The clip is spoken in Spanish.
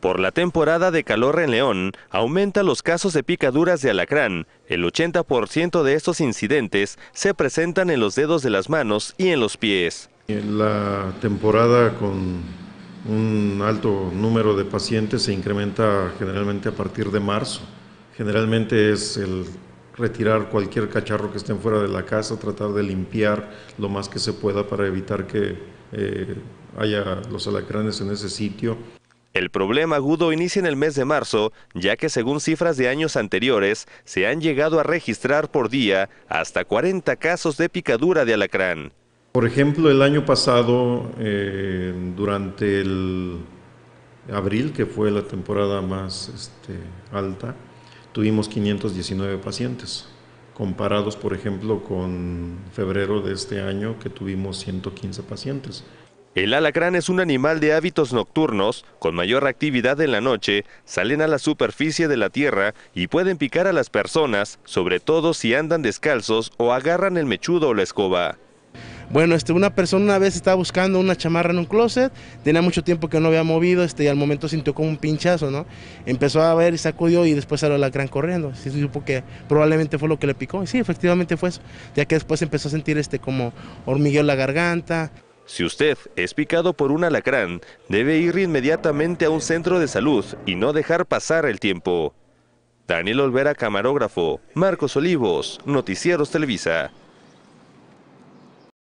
Por la temporada de calor en León, aumenta los casos de picaduras de alacrán. El 80% de estos incidentes se presentan en los dedos de las manos y en los pies. La temporada con un alto número de pacientes se incrementa generalmente a partir de marzo. Generalmente es el retirar cualquier cacharro que estén fuera de la casa, tratar de limpiar lo más que se pueda para evitar que eh, haya los alacranes en ese sitio. El problema agudo inicia en el mes de marzo, ya que según cifras de años anteriores, se han llegado a registrar por día hasta 40 casos de picadura de alacrán. Por ejemplo, el año pasado, eh, durante el abril, que fue la temporada más este, alta, tuvimos 519 pacientes, comparados, por ejemplo, con febrero de este año, que tuvimos 115 pacientes. El alacrán es un animal de hábitos nocturnos, con mayor actividad en la noche, salen a la superficie de la tierra y pueden picar a las personas, sobre todo si andan descalzos o agarran el mechudo o la escoba. Bueno, este, una persona una vez estaba buscando una chamarra en un closet, tenía mucho tiempo que no había movido este, y al momento sintió como un pinchazo, ¿no? Empezó a ver y sacudió y después salió la alacrán corriendo. Se supo que probablemente fue lo que le picó. Y sí, efectivamente fue eso, ya que después empezó a sentir este, como hormigueo en la garganta. Si usted es picado por un alacrán, debe ir inmediatamente a un centro de salud y no dejar pasar el tiempo. Daniel Olvera, camarógrafo. Marcos Olivos, Noticieros Televisa.